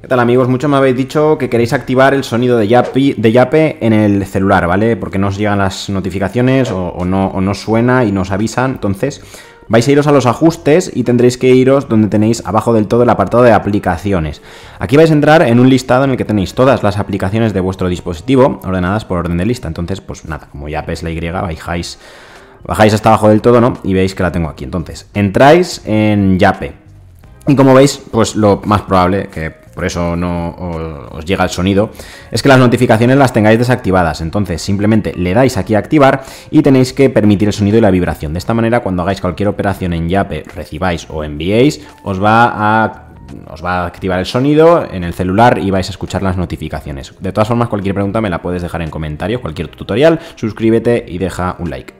¿Qué tal amigos? Muchos me habéis dicho que queréis activar el sonido de Yape, de Yape en el celular, ¿vale? Porque no os llegan las notificaciones o, no, suena y nos avisan. Entonces, vais a iros a los ajustes y tendréis que iros donde tenéis abajo del todo el apartado de aplicaciones. Aquí vais a entrar en un listado en el que tenéis todas las aplicaciones de vuestro dispositivo ordenadas por orden de lista. Entonces, pues nada, como Yape es la Y, bajáis, bajáis hasta abajo del todo, ¿no? Y veis que la tengo aquí. Entonces, entráis en Yape. Y como veis, pues lo más probable que por eso no os llega el sonido, es que las notificaciones las tengáis desactivadas. Entonces simplemente le dais aquí a activar y tenéis que permitir el sonido y la vibración. De esta manera, cuando hagáis cualquier operación en Yape, recibáis o enviéis, os va a os va a activar el sonido en el celular y vais a escuchar las notificaciones. De todas formas, cualquier pregunta me la puedes dejar en comentarios, cualquier tutorial, suscríbete y deja un like.